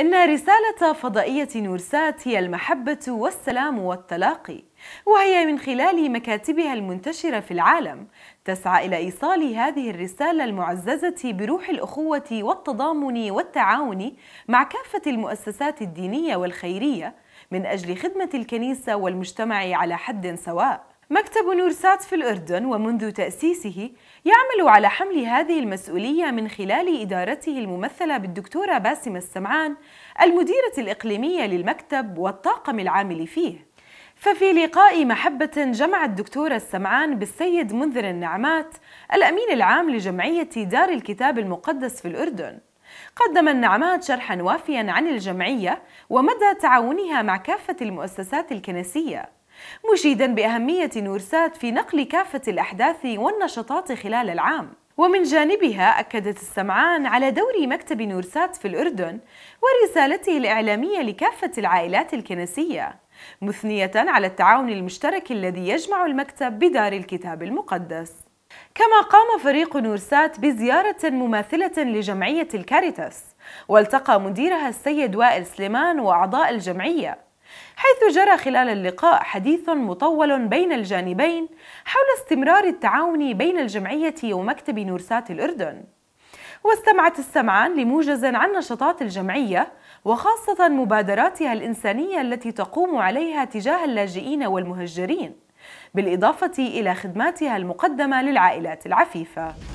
إن رسالة فضائية نورسات هي المحبة والسلام والتلاقي وهي من خلال مكاتبها المنتشرة في العالم تسعى إلى إيصال هذه الرسالة المعززة بروح الأخوة والتضامن والتعاون مع كافة المؤسسات الدينية والخيرية من أجل خدمة الكنيسة والمجتمع على حد سواء مكتب نورسات في الأردن ومنذ تأسيسه يعمل على حمل هذه المسؤولية من خلال إدارته الممثلة بالدكتورة باسمة السمعان المديرة الإقليمية للمكتب والطاقم العامل فيه ففي لقاء محبة جمع الدكتورة السمعان بالسيد منذر النعمات الأمين العام لجمعية دار الكتاب المقدس في الأردن قدم النعمات شرحا وافيا عن الجمعية ومدى تعاونها مع كافة المؤسسات الكنسية مشيدا بأهمية نورسات في نقل كافة الأحداث والنشاطات خلال العام ومن جانبها أكدت السمعان على دور مكتب نورسات في الأردن ورسالته الإعلامية لكافة العائلات الكنسية مثنية على التعاون المشترك الذي يجمع المكتب بدار الكتاب المقدس كما قام فريق نورسات بزيارة مماثلة لجمعية الكاريتاس والتقى مديرها السيد وائل سليمان وأعضاء الجمعية حيث جرى خلال اللقاء حديث مطول بين الجانبين حول استمرار التعاون بين الجمعية ومكتب نورسات الأردن واستمعت السمعان لموجز عن نشاطات الجمعية وخاصة مبادراتها الإنسانية التي تقوم عليها تجاه اللاجئين والمهجرين بالإضافة إلى خدماتها المقدمة للعائلات العفيفة